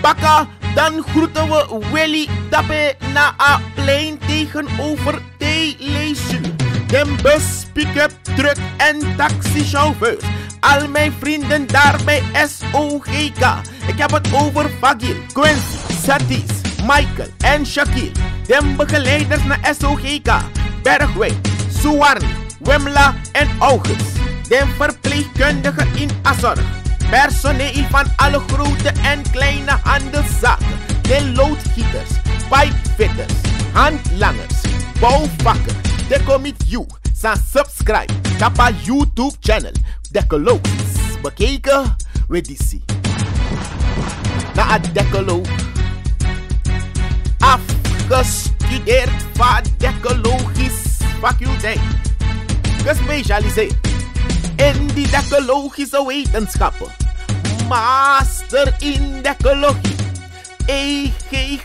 Baka, Bakka, dan groeten we Willy Dappe na a plein tegenover t Lation. Den bus, pick-up, truck en taxichauffeur. Al mijn vrienden daar bij SOGK. Ik heb het over Fagil, Quincy, Satis, Michael en Shaquille. Den begeleiders naar SOGK. Bergwijn, Suwarni, Wemla en August. Den verpleegkundige in Azorg personeel van alle grote en kleine handelszaken, de loodgieters, pijpfitters, handlangers, bouwvakkers. De commit you, zijn subscribe, tapa YouTube channel, decologies, bekeken, we die Na het decoloog, afgestudeerd van decologisch faculteit, gespecialiseerd in die decologische wetenschappen Master in Decologie. EGG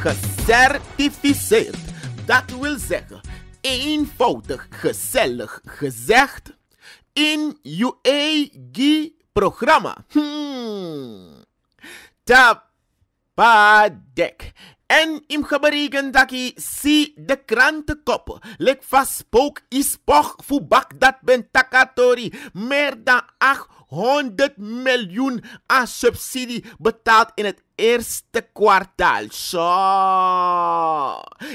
gecertificeerd. Dat wil zeggen, eenvoudig, gezellig gezegd, in e g programma Hmm. Tapadek. En ik heb dat je zie de krantenkoppen. Lek vast spook is poch voor bak dat ben takatori. Meer dan acht 100 miljoen aan subsidie betaald in het eerste kwartaal. Zo.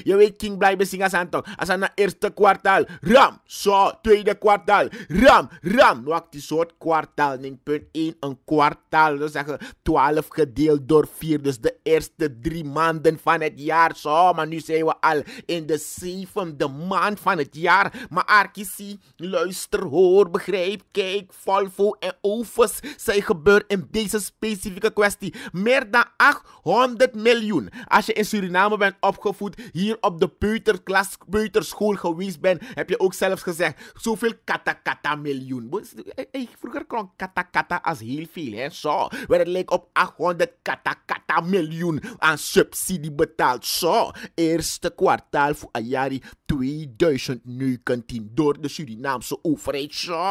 Je weet, King blijven zingen als Anton. Als aan het eerste kwartaal. Ram. Zo. Tweede kwartaal. Ram. Ram. Wacht, die soort kwartaal. 9.1 Een kwartaal. Dat zeggen 12 gedeeld door 4. Dus de eerste drie maanden van het jaar. Zo. Maar nu zijn we al in de zevende maand van het jaar. Maar Arkisi, luister, hoor, begrijp, kijk, volvo en overs zijn gebeurd in deze specifieke kwestie. Meer dan 800 miljoen. Als je in Suriname bent opgevoed, hier op de peuterklas, peuterschool geweest bent, heb je ook zelfs gezegd, zoveel katakata miljoen. Eh, eh, vroeger klonk katakata als heel veel, hè? Zo. Maar het leek op 800 katakata miljoen aan subsidie betaald. Zo. Eerste kwartaal voor Ayari 2019 door de Surinaamse overheid. Zo.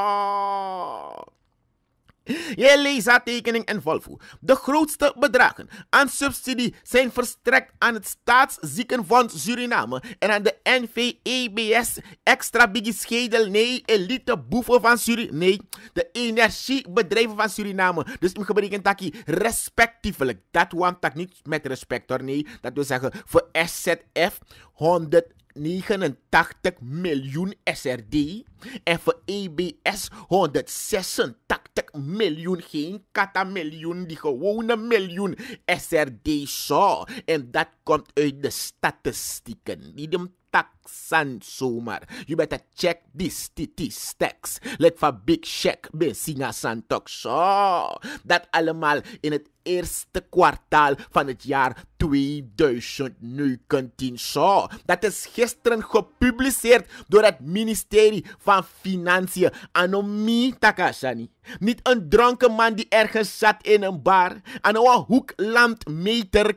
Jeleza tekening en Volvo. De grootste bedragen aan subsidie zijn verstrekt aan het Staatsziekenfonds Suriname en aan de NVEBS Extra Biggie Schedel. Nee, elite boeven van Suriname. Nee, de energiebedrijven van Suriname. Dus ik betekent dat respectievelijk. Dat want tak niet met respect hoor. Nee, dat wil zeggen voor SZF 100 89 miljoen SRD en voor ABS e 186 miljoen, geen kata miljoen, die gewone miljoen SRD zo. En dat komt uit de statistieken, die de taxan zomaar. You better check die statistics, Let van Big Check, San Santok zo. Dat allemaal in het eerste kwartaal van het jaar 2019 zo. Dat is gisteren gepubliceerd door het ministerie van Financiën. Anomi Takashani. Niet een dronken man die ergens zat in een bar. Anoa hoek lamt meter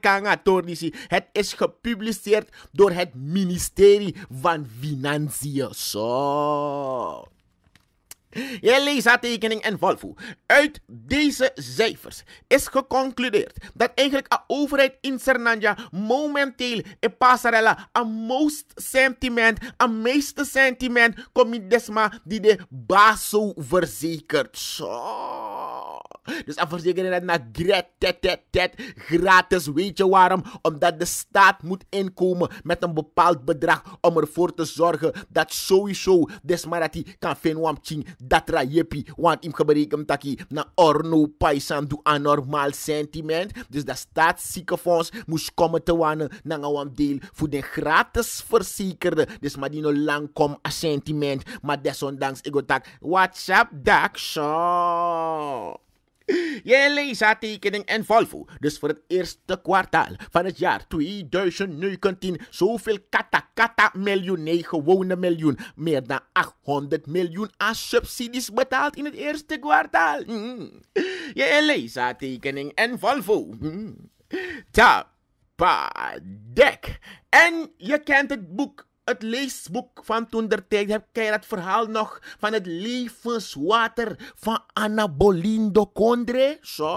Het is gepubliceerd door het ministerie van Financiën. Zo leest tekening en Volvo. Uit deze cijfers is geconcludeerd dat eigenlijk de overheid in Sernanja momenteel in Pasarela een most sentiment, een meeste sentiment, komt desma die de baso verzekert. Dus en verzekeren dat naar gratis. Weet je waarom? Omdat de staat moet inkomen met een bepaald bedrag om ervoor te zorgen dat sowieso desmarati kan vinden dat rajepi. Want im gebreken taki na orno paisan doe anormaal sentiment. Dus dat staatsziekenfonds moest komen te wanen naar een deel voor de gratis verzekerde. Dus maar die no lang kom a sentiment. Maar desondanks ik go tak WhatsApp dak show. Je tekening en Volvo. Dus voor het eerste kwartaal van het jaar 2019 zoveel kata kata miljoen, nee gewone miljoen. Meer dan 800 miljoen aan subsidies betaald in het eerste kwartaal. Mm. Jij en Volvo. Mm. dek. En je kent het boek het leesboek van toen der tijd heb jij dat verhaal nog van het levenswater van Anna Bolindo Condre. Zo.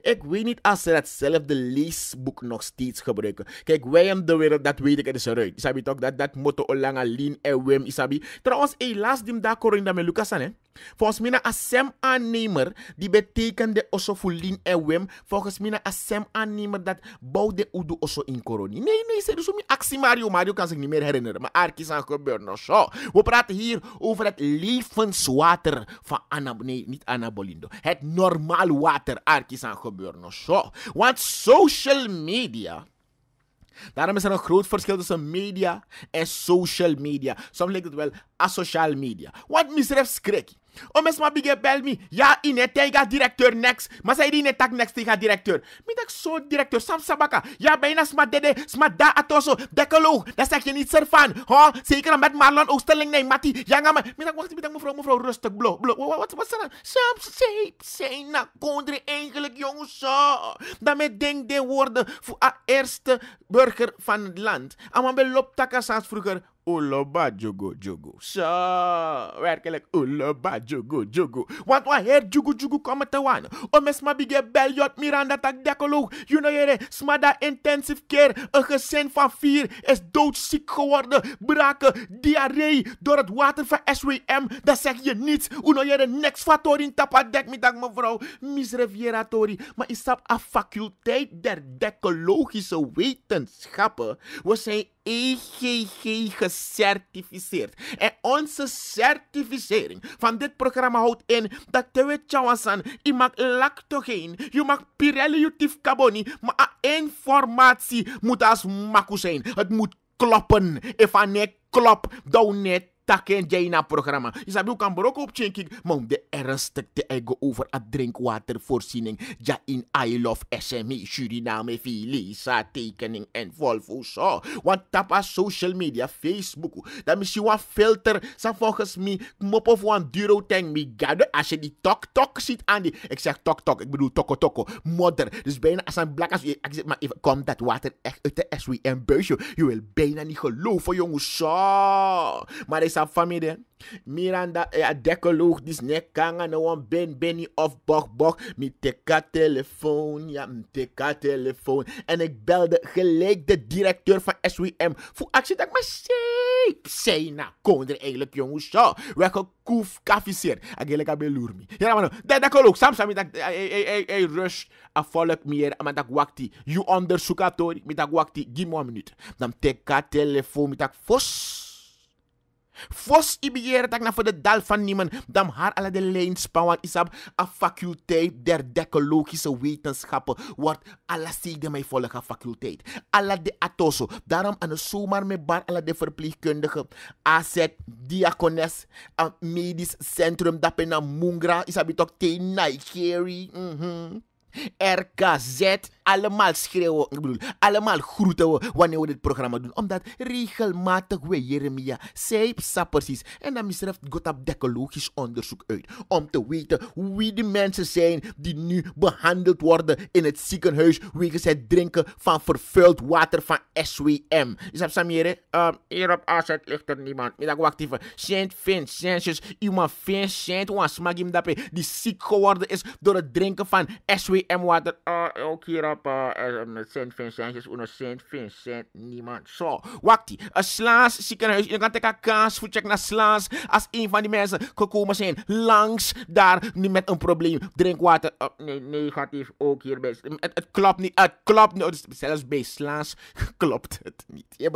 Ik weet niet als ze datzelfde leesboek nog steeds gebruiken. Kijk, wij in de wereld, dat weet ik, het is eruit. Isabi toch, dat, dat motto Olanga Lin en Wim, Isabi. Trouwens, helaas, die dag Corinda met Lucas aan, hè. Volgens mij een SEM-aannemer, die betekende osso voor en Wim. Volgens mij een SEM-aannemer dat bouwde Udo osso in corona. Nee, nee, ze dus mijn actie Mario. Mario kan zich niet meer herinneren, maar Arki aan gebeurd. Nou We praten hier over het levenswater van Anna, nee, niet Anabolindo. Het normaal water, is aan gebeurd. Nou Want social media... Daarom is er een groot verschil tussen media en social media. Soms lijkt het wel asociaal media. Want misref skrik. Om oh, eens maar bigger bel me. Ja, het tega directeur next. Maar zij die ine tak next tega directeur. Mij tak zo directeur, Sam Sabaka. Ja, bijna sma dede, sma da atoso. Dekeloog. Dat zeg je niets ervan. Ho, zeker met Marlon Oosterling, nee, mati. Janga, maar. mij dat wacht, mijn mevrouw, mevrouw, rustig, blo, blo. Wat, wat, dat? Sam, shape, zijn na kondre eigenlijk, jongens. Dat met denk de woorden voor a eerste burger van het land. Amman beloopt als vroeger. Oloba jogo jogo. Zo, werkelijk Oloba jogo jogo. Want wat heer jogo jogo komen te wan. Om eens maar bigge Miranda tak dekolo. You know jere, smada intensive care. Een gezin van vier is doodziek geworden. Braken, diarree door het water van SWM. Dat zeg je niets. Uno know jere, niks in tapa dek me dag mevrouw. Miss Riviera Tori. Maar is dat a faculteit der dekologische wetenschappen? We zijn EGG gecertificeerd. En onze certificering van dit programma houdt in dat Tewe Chawasan, je mag lactogeen, je mag Pirelli, je tief carboni, maar informatie moet als makko zijn. Het moet kloppen. If I net klop, dan net takken jij na programma. Je zou ook kan brok op chinking, maar de ernstig te ego over a drinkwatervoorziening. Ja in I love SME, Suriname, Filisa, tekening en Volvo zo. Want tapa social media, Facebook, dat misschien wat filter, sa volgens mij, mop of wan duro tank me gade. Als je die tok tok ziet aan die, ik zeg tok tok, ik bedoel toko toko, modder. Dus bijna als een blak als zeg maar even, komt dat water echt uit de SWM buisje. Je wil bijna niet geloven jongens, zo. Maar sa famide miranda ya dekkeloog dis ne kanga ne ben beni of bok bok mi teka telefoon ja mi teka telefoon en ik belde gelijk de directeur van SWM voor actie dat maar zeep zei na er eigenlijk jongen zo gaan koef kafiseer eigenlijk abe loer mi ja maar nou, dat dekkeloog sam sam dat ei rush a volk meer maar dat wakti you onderzoek atori mi dat wakti give me een minuut dan teka telefoon mi dat fos Fos ibiere tak na voor de dal van niemand, dan haar alle de lijnspawan isab, a faculteit der dekologische wetenschappen, wordt alla de mij volgen faculteit. Ala de atoso, daarom aan de zomaar met bar ala de verpleegkundige, AZ, diakones, a medisch centrum, dat na mungra, isabitok te Nigeria. Mm -hmm. RKZ. Allemaal schreeuwen, ik bedoel, allemaal groeten we wanneer we dit programma doen. Omdat regelmatig we Jeremia zei precies. En dan misdrijft God op decologisch onderzoek uit. Om te weten wie de mensen zijn die nu behandeld worden in het ziekenhuis. Wegens het drinken van vervuild water van SWM. Is dat Samir? Um, hier op AZ ligt er niemand. Middag wacht even. Sint Vincentius, iemand Vincent, was mag hem dat die ziek geworden is door het drinken van SWM. M water ah, ah, ook hier op St. Vincent is uno St. Vincent niemand zo. Wakti, een Slaas ziekenhuis, je kan een kans voor check naar slaas. als een van die mensen gekomen zijn langs daar met een probleem. Drinkwater water. Ah, nee, negatief ook hier bij. Het, klopt niet, het klopt niet. Oh, dus zelfs bij slaas klopt het niet. Je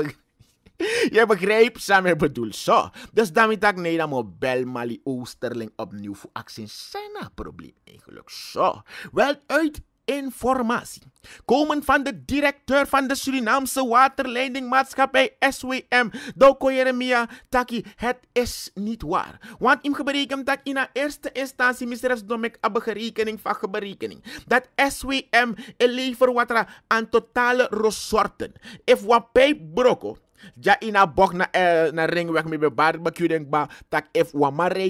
Je begrijpt, samen bedoel zo. Dus daarmee dat ik nee, dan bel Mali Oosterling opnieuw voor acties. zijn probleem eigenlijk zo. Wel uit informatie. Komen van de directeur van de Surinaamse waterleidingmaatschappij SWM, Doko Jeremia Taki. Het is niet waar. Want hem berekend dat in de eerste instantie misrefs domek a berekening van berekening. Dat SWM levert water aan totale resorten. If wat pijp broko, ja ina bok na, eh, na ringweg met be barbecue denk ba. Tak if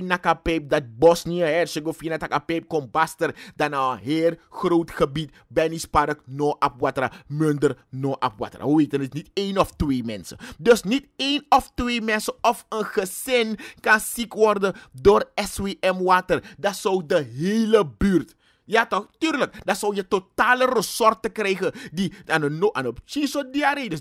naka peep dat Bosnië-Herzegovina taka peep kom baster. Dan een heer groot gebied. Benny Spark no watra Munder no watra. Hoe dan het niet één of twee mensen. Dus niet één of twee mensen of een gezin kan ziek worden door SWM water. Dat zou de hele buurt ja toch? Tuurlijk. dat zou je totale resorten krijgen. Die aan een no, aan een chiso diarree. Dus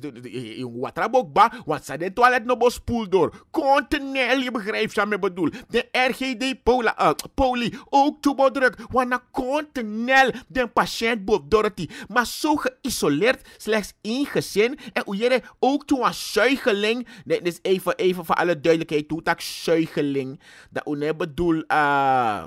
jong wat zijn wat ze de toilet nog bos spoel door. Continu, je begrijpt wat ik bedoel. De RGD Pola, uh, eh, Poli ook druk. Want dan continu de patiënt Bob Dorothy. Maar zo geïsoleerd, slechts één gezin. En hoe jij ook toe een zuigeling. Dit is even, even voor alle duidelijkheid. Toe dat zuigeling. Dat bedoel. Uh,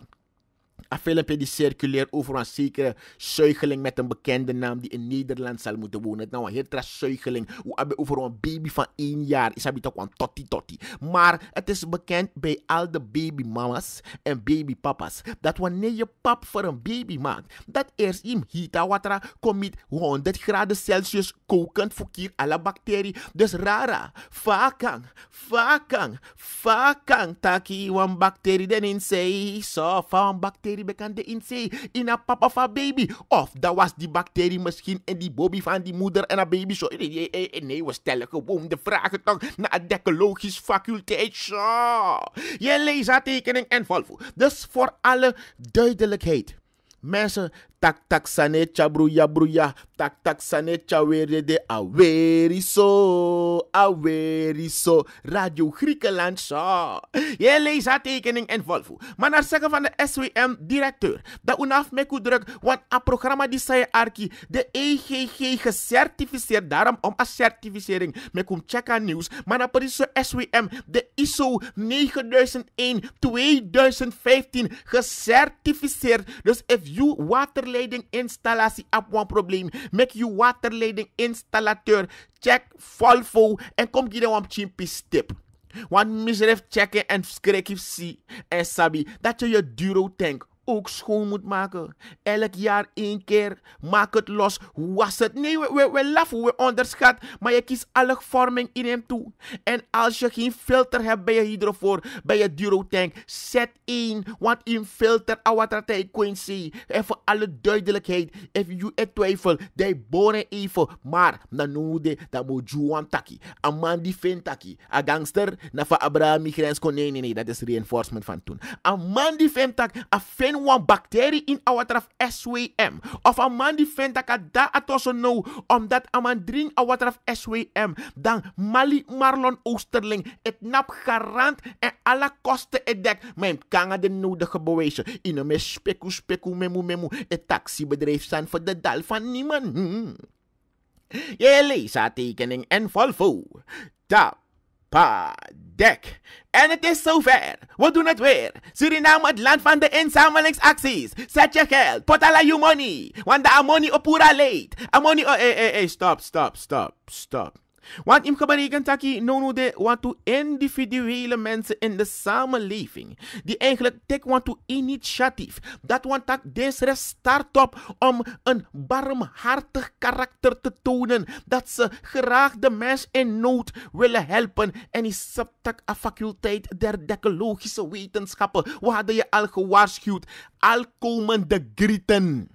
een filmpje die circuleert over een zekere zuigeling met een bekende naam die in Nederland zal moeten wonen. Nou, een hele zuigeling. Over een baby van één jaar is het toch een totti totti. Maar het is bekend bij al de babymamas en babypapas dat wanneer je pap voor een baby maakt, dat eerst hem hita komt met 100 graden Celsius kokend kier alle bacterie. Dus rara, vakang, vakang, vakang, taki, een bacterie den in say, so, van bacterie bacterie bekende in zee, in een papa van baby. Of dat was die bacterie misschien in die bobby van die moeder en een baby. Zo, nee, nee, we stellen gewoon de vragen toch naar de ecologische faculteit. Zo. Je leest aantekening tekening en Volvo. Dus voor alle duidelijkheid. Mensen, tak tak sane cha bruya bruya tak tak sane cha de aweriso aweriso Radio Griekenland so Je leest tekening en Volvo. Maar naar zeggen van de SWM directeur dat unaf meku druk want a programma die zei arki de EGG gecertificeerd daarom om a certificering meku checken nieuws maar naar periso SWM de ISO 9001 2015 gecertificeerd dus if you water waterleidinginstallatie op een probleem. Make you waterleidinginstallateur. Check Volvo en kom je dan op chimpis tip. Want misref checken en schrik zie en sabi dat je je duro tank ook schoon moet maken. Elk jaar één keer. Maak het los. Was het? Nee, we, we, we laffen, we onderschat. Maar je kiest alle vorming in hem toe. En als je geen filter hebt bij je voor, bij je durotank, zet één. Want in filter, awatratai ah, Quincy. En voor alle duidelijkheid, if you in twijfel, die bonen even. Maar, na de dat moet je taki. Een man die vindt taki. Een gangster, na van Abraham grens kon. Nee, nee, nee, dat is reinforcement van toen. Een man die vindt tak, een wan one bacterie in our SWM. Of een man die vindt dat ik dat atoso nou, omdat een man drinkt SWM. Dan Mali Marlon Oosterling, het nap garant en alle kosten het dek. Mijn kan de nodige bewijzen. In een mes speku speku memu memu. Het taxibedrijf zijn voor de dal van niemand. Hmm. Je leest tekening en volvo. Tap. Pa, Deck. And it is so fair. What do not wear? Suriname would land from the insamalix axis. Set your health. Put all you money. Wanda amoni opura late. Amoni oh, eh, eh, eh, eh. Stop, stop, stop, stop. Want im gebreken taki nono de watu individuele mensen in de samenleving. Die eigenlijk tek watu initiatief. Dat want tak deze start up om een barmhartig karakter te tonen. Dat ze graag de mens in nood willen helpen. En die subtak a faculteit der decologische wetenschappen. We hadden je al gewaarschuwd. Al komen de grieten.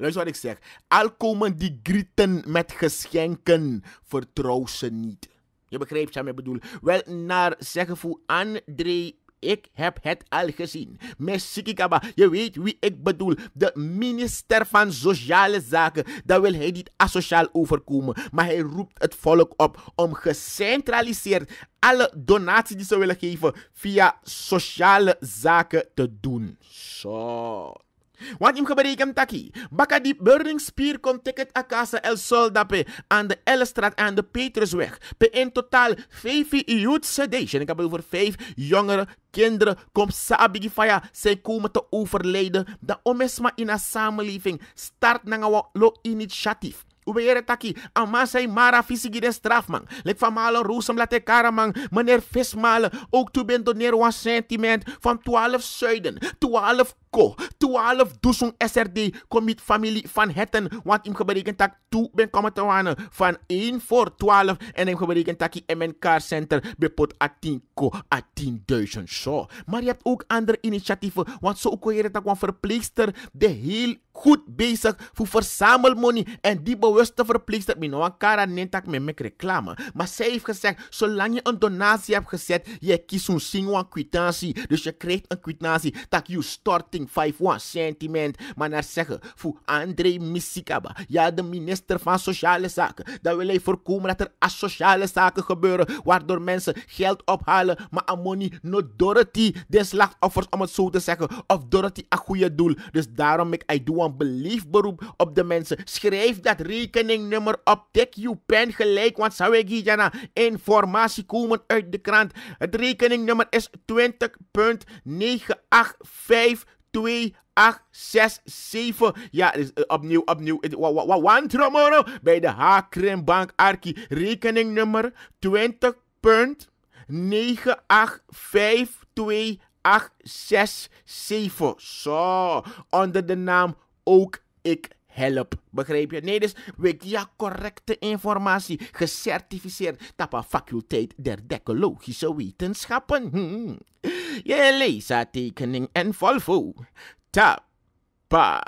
Luister nou, wat ik zeg. Al komen die grieten met geschenken, vertrouw ze niet. Je begrijpt wat ik bedoel. Wel naar zeggen voor André ik heb het al gezien. Messikikaba, je weet wie ik bedoel. De minister van Sociale Zaken. Daar wil hij niet asociaal overkomen. Maar hij roept het volk op om gecentraliseerd alle donaties die ze willen geven via sociale zaken te doen. Zo. Want im gebreken taki. Baka die Spear komt ticket akasa el soldape aan de Ellestraat aan de Petrusweg. Pe in totaal vijf youth sedation. Ik heb over vijf jongeren, kinderen, komt sabigi faya. Zij komen te overlijden. Da omesma in a samenleving. Start na lo initiatief. Ubeere taki, ama sai mara fisigi den strafman. Lek van malen roesem laat karaman. Meneer Vismalen, ook toe bent doneer one sentiment van 12 zuiden, 12 ko. 12 doesung SRD komit familie van Hetten. Want hem geberekend dat toe ben komen te wanen. Van 1 voor 12. En hem geberekend dat die MNK Center bepot a 10 ko. A 10.000 Maar je hebt ook andere initiatieven. Want zo ook je dat verpleegster de heel goed bezig voor verzamel money En die bewuste verpleegster, Minoan Kara neemt met reclame. Maar zij heeft gezegd, zolang je een donatie hebt gezet, je kiest een single kwitantie. Dus je krijgt een kwitantie dat je start. 5 sentiment. Maar naar zeggen voor André Missikaba, ja de minister van Sociale Zaken, dat wil hij voorkomen dat er asociale zaken gebeuren waardoor mensen geld ophalen, maar Amoni no Dorothy, de slachtoffers om het zo te zeggen, of Dorothy een goede doel. Dus daarom ik, I do een beroep op de mensen. Schrijf dat rekeningnummer op, take je pen gelijk, want zou ik hier informatie komen uit de krant. Het rekeningnummer is 20.985 2, 8, 6, 7. Ja, dus eh, opnieuw, opnieuw. Wantromoro bij de Hakrenbank Arki. Rekeningnummer 20 punt 985286. Zo, onder de naam Ook Ik help. Begrijp je? Nee, dus Wikia correcte informatie. Gecertificeerd tapa faculteit der decologische wetenschappen. Hm. Je leest tekening en Volvo. Tappa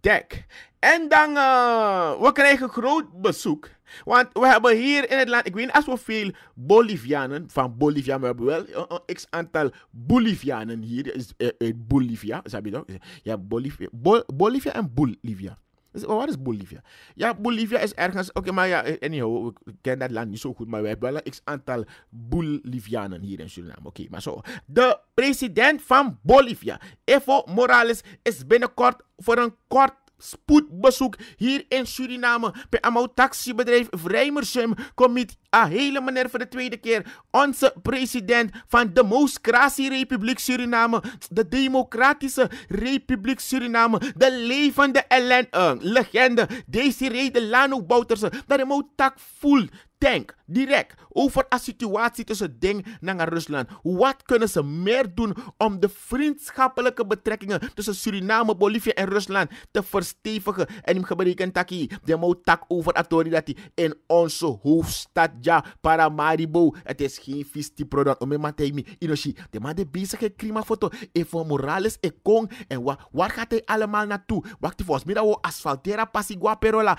dek. En dan, uh, we krijgen groot bezoek. Want we hebben hier in het land, ik weet niet als we veel Bolivianen, van Bolivia, maar we hebben wel een eh, eh, x aantal Bolivianen hier, uit Bolivia, snap je Ja, Bolivia, Bol, Bolivia en Bolivia. Maar waar is Bolivia? Ja, Bolivia is ergens. Oké, maar ja, eh, anyhow, we kennen dat land niet zo goed. Maar wij hebben wel een x aantal Bolivianen hier in Suriname. Oké, maar zo. De president van Bolivia, Evo Morales, is binnenkort voor een kort spoedbezoek hier in Suriname. Bij Amouw taxibedrijf Vrijmersum komt a hele meneer voor de tweede keer. Onze president van de Democratie Republiek Suriname. De Democratische Republiek Suriname. De levende ellen, legende. Deze reden Lano Bouterse. Dat hem tak voelt. Tank direct over de situatie tussen Ding en Rusland. Wat kunnen ze meer doen om de vriendschappelijke betrekkingen tussen Suriname, Bolivia en Rusland te verstevigen? En hem gebreken taki, de tak over autoriteit in onze hoofdstad, ja, Paramaribo. Het is geen visti product. Om iemand te Inoshi, de man de bezige klimaatfoto, even Morales, e Kong. En waar gaat hij allemaal naartoe? Wacht volgens mij dat we asfalteren Pasigua Perola.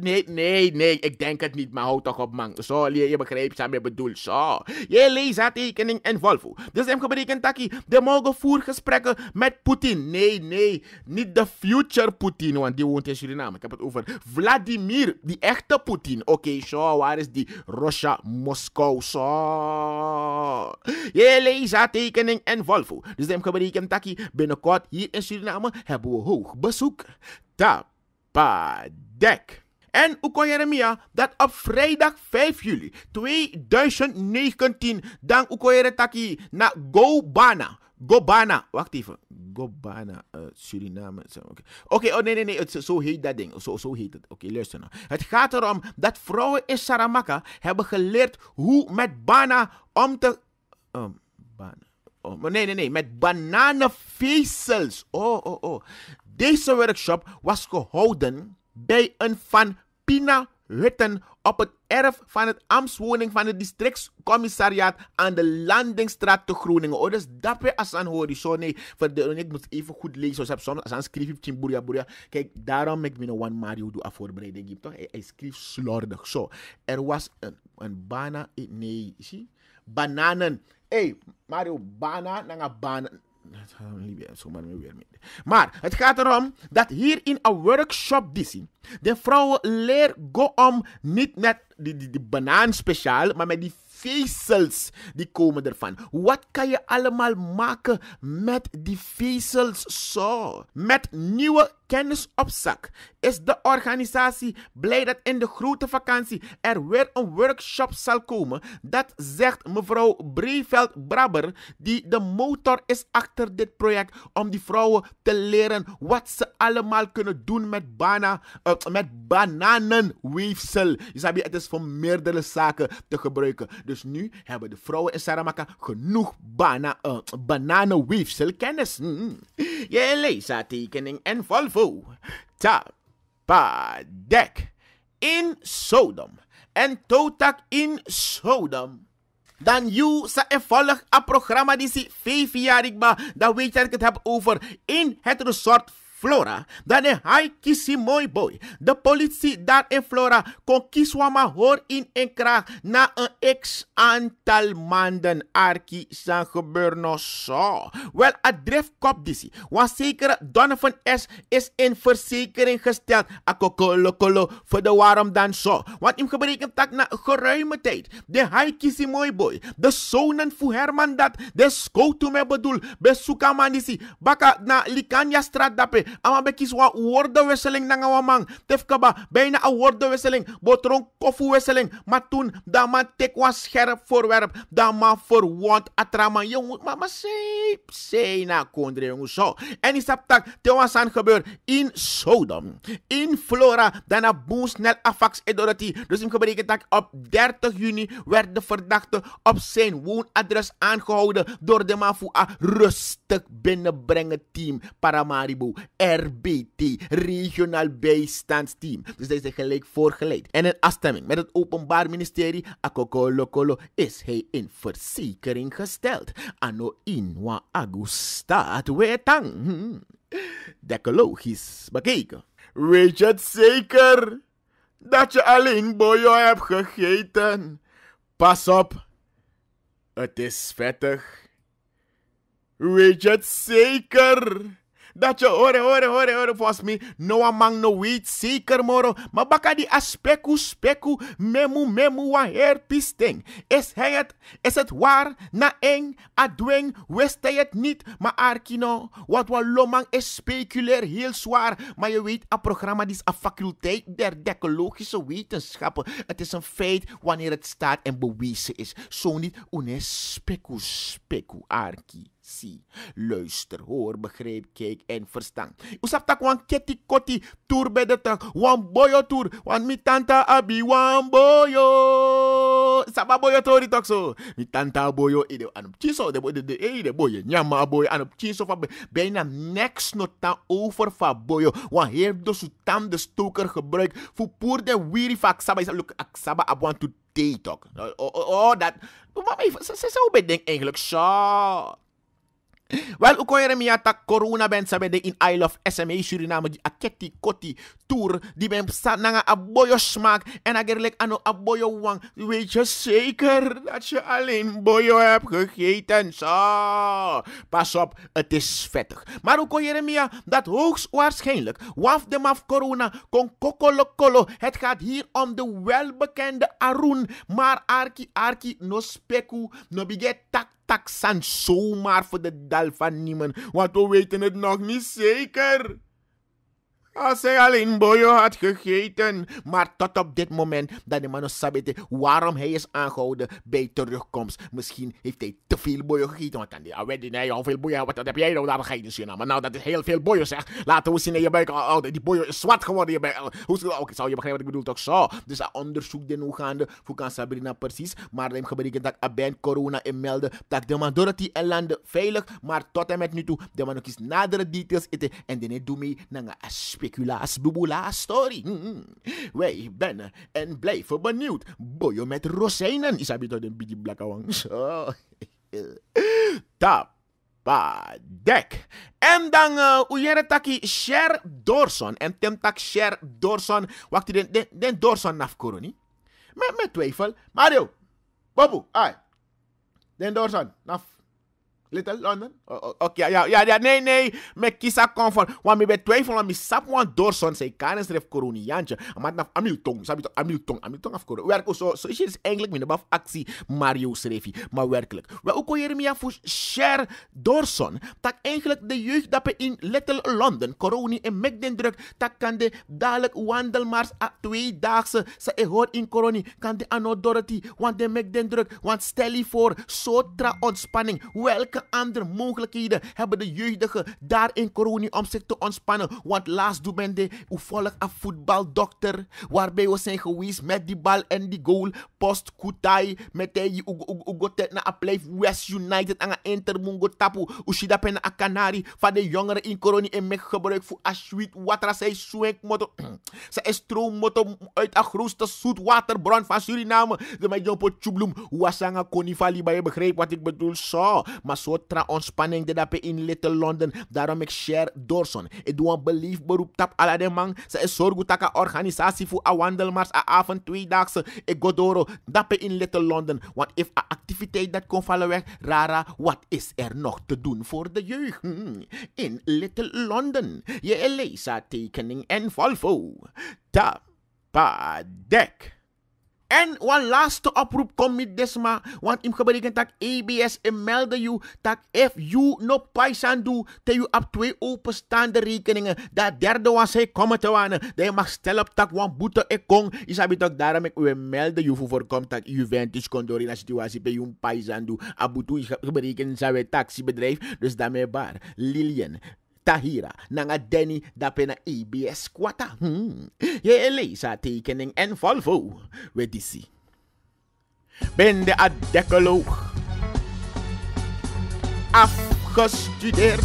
Nee, nee, nee, ik denk het niet, maar hou toch op, man. Zo, je begrijpt wat ik bedoel. Zo. Je lees haar tekening en Volvo. Dus hem gebreken taki. De mogen voer gesprekken met Poetin. Nee, nee. Niet de future Poetin, want die woont in Suriname. Ik heb het over Vladimir, die echte Poetin. Oké, okay, zo. Waar is die Russia Moskou? Zo. Je lees haar tekening en Volvo. Dus hem gebreken taki. Binnenkort hier in Suriname hebben we hoog bezoek. Tapadek en Oeko Jeremia dat op vrijdag 5 juli 2019 dan Oeko Taki na Gobana. Gobana. Wacht even. Gobana. Eh, Suriname. Oké, oh nee, nee, nee. zo heet dat ding. Zo, zo heet het. Oké, luister nou. Het gaat erom dat vrouwen in Saramaka hebben geleerd hoe met bana om te... Um, bana. Oh, nee, nee, nee. Met bananenvezels. Oh, oh, oh. Deze workshop was gehouden bij een van Pina Hutten op het erf van het ambtswoning van het districtscommissariaat aan de Landingstraat te Groningen. Oh, dus dat weer als aan horizon. Nee, voor ik moet even goed lezen. heb als aan schrijf ik boeria Kijk, daarom ik me nou one Mario doe voorbereiding. Toch? Hij, hij schreef slordig. Zo, er was een, een bana... Nee, zie? Bananen. Hé, hey, Mario, bana, nanga bana. Maar het gaat erom dat hier in een workshop die de vrouwen leren go om niet met die, die, die banaan speciaal, maar met die vezels die komen ervan. Wat kan je allemaal maken met die vezels zo? Met nieuwe kennis op zak. Is de organisatie blij dat in de grote vakantie er weer een workshop zal komen? Dat zegt mevrouw Breveld Brabber, die de motor is achter dit project om die vrouwen te leren wat ze allemaal kunnen doen met, bana, uh, met bananenweefsel. Je het is voor meerdere zaken te gebruiken. Dus dus nu hebben de vrouwen in Saramaka genoeg bana, uh, eh, bananenweefselkennis. Mm. Je tekening en Volvo. Tapadek in Sodom. En Totak in Sodom. Dan you sa en volg programma die si vijfjarig ba. Dan weet je dat ik het heb over in het resort Flora, dan een hai kisi mooi boy. De politie daar in Flora kon kiswama hoor in en kraag na een ex aantal maanden arki zijn gebeur no zo. Wel, a dreft kop disi, want zeker Donovan S is in verzekering gesteld. A kolo kolo voor de waarom dan zo. Want in gebreken tak na geruime tijd. De hai mooi boy, de zonen voor Herman dat, de me bedoel, bezoek aan disi, baka na Likanya straat dape, ama be kiswa woordenwisseling nanga wamang tefkaba bijna een woordenwisseling botron koffiewisseling maar toen da ma tek was scherp voorwerp dan man verwond atraman jongen maar sei sei na kondre jongen zo en is dat tak te was aan gebeur in Sodom in Flora dan a snel afax edorati dus hem gebreken tak op 30 juni werd de verdachte op zijn woonadres aangehouden door de a rustig binnenbrengen team Paramaribo RBT, Regional Bijstandsteam. Dus deze gelijk voorgeleid. En in afstemming met het Openbaar Ministerie, Akokolokolo, is hij in verzekering gesteld. Ano inwa agusta wetang. Hm. Dekologisch bekeken. Weet je het zeker dat je alleen boyo hebt gegeten? Pas op, het is vettig. Weet je het zeker? Dat je hore hore hore hore Volgens me, no man no weet. Zeker moro. Maar baka die aspeku, speku. Memu, memu, wa her Is hij het? Is het waar? Na eng, adwing Wist hij het niet? Maar arkino, wat wa lomang is speculair heel zwaar. Maar je weet, a programma is een faculteit der decologische wetenschappen. Het is een feit wanneer het staat en bewezen is. Zo niet, une speku, speku, arki zie. Luister, hoor, begreep, kijk en verstand. zegt dat wan keti koti tour bij de tak. Wan boyo tour. Wan mi abi wan boyo. Saba boyo tori tak so. Mi tanta boyo ide anup chiso. De boyo de ide eh, boyo. Nyama boyo anup chiso. Bijna next nota over fa boyo. Wan heer dosu tam de stoker gebruik. Fu poer de wiri fa aksaba. Isap luk aksaba ah, abwan tu TikTok. Oh, oh, oh, oh, dat. Maar even, ze, ze, zo bedenk eigenlijk zo. Wel, u kon mi dat corona ben sabe de in Isle of SMA Suriname die aketi koti tour die ben staat een aboyo smaak en agerlek ano aboyo wang. Weet je zeker dat je alleen boyo hebt gegeten? Zo. Pas op, het is vettig. Maar kon Jeremia, dat hoogstwaarschijnlijk waf de maf corona kon kokolokolo. Het gaat hier om de welbekende Arun, maar arki arki no speku no biget tak taksan zomaar voor de dal van niemand, want we weten het nog niet zeker. Als hij alleen boyo had gegeten. Maar tot op dit moment dat de man sabete waarom hij is aangehouden bij terugkomst. Misschien heeft hij te veel boyo gegeten. Want dan die weet hij al veel boeien. Wat heb jij nou daar gegeten, Maar nou, dat is heel veel boeien, zeg. Laten we zien in je buik. Oh, die boyo is zwart geworden. Je buik. Hoe oh, zou okay, je begrijpen wat ik bedoel? Toch zo. Dus dat onderzoek de nu gaande. Hoe kan Sabrina precies? Maar dat heeft dat Aben corona inmelden. Dat de man door die land veilig. Maar tot en met nu toe. De man nog eens nadere details eten. En dan doe mee naar een aspect speculaas, boeboela story. mm, mm. Wij ben en blijven benieuwd. Boyo met rozijnen, is abito de bidi wang. So. Tapadek. En dan uh, eh, ujere taki Sher Dorson. En temtak Sher Dorson. Wacht den, den, den Dorson nafkoroni. Met, met twijfel. Mario. Babu. Ai. Den Dorson. Naf. Little London? Oké, ja, ja, ja, nee, nee. met kisa comfort. Want me betwijfel aan me sap wan dorson. Zij kan eens ref koroniantje. Maar naf amiltong. Sabi toch amiltong. Amiltong af koron. Werk zo. Zo is het eigenlijk minder baf actie Mario Srefi. Maar werkelijk. We ook hier Jeremia voor share dorson. Dat eigenlijk de jeugd dat in Little London. Coroni en mek den druk. Dat kan de dadelijk wandelmars a dagen. Ze hoort in coroni. Kan de anodority, Want de mek den druk. Want stel je voor. tra ontspanning. Welk welke andere mogelijkheden hebben de jeugdigen daar in Coroni om zich te ontspannen? Want laatst doe men de volg af voetbaldokter, waarbij we zijn geweest met die bal en die goal. Post Kutai, met die ugotet na blijf West United aan Inter Mungo Tapu, Ushida Pena Akanari, van de jongeren in Coroni en mij gebruik voor een sweet water. Zij swank motor? zij is motor uit een grootste zoetwaterbron van Suriname. De mij Jompo Tjubloem, Wasanga Konifali, bij je begrijpt wat ik bedoel, zo. Maar soort tra ontspanning de dape in Little London. Daarom ik share Dorson. Ik doe een belief beroep tap ala de man. Ze is taka organisatie voor a wandelmars a avond tweedaagse. Ik godoro dape in Little London. Want if a activiteit dat kon vallen weg, rara, wat is er nog te doen voor de jeugd? Hmm, in Little London. Je Elisa tekening en Volvo. Tapa dek. En wat laatste oproep kom met desma, want im geberekend dat ABS en melden you dat if you no paisan doe, te you op twee openstaande rekeningen, dat derde was hij komen te wanen, dat mag stel op tak wan boete ik kong, is heb dat daarom ik u melden you voor voorkomt dat Juventus kon door in een situatie bij you paisan abutu is geberekend zijn wij taxibedrijf, dus daarmee bar Lilian, Tahira nanga Danny dapena EBS kwata. Hmm. Je Elisa tekening en Volvo. We disi. Ben de adekkoloog. Afgestudeerd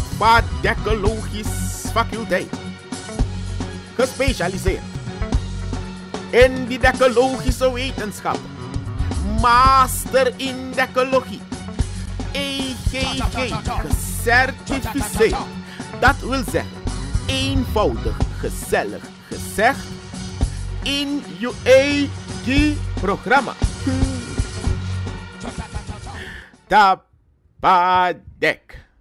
dekologisch faculteit. Gespecialiseerd in die dekologische wetenschap. Master in dekologie. EGG. Gecertificeerd dat wil zeggen, eenvoudig, gezellig gezegd, in je eigen programma. Tapadek.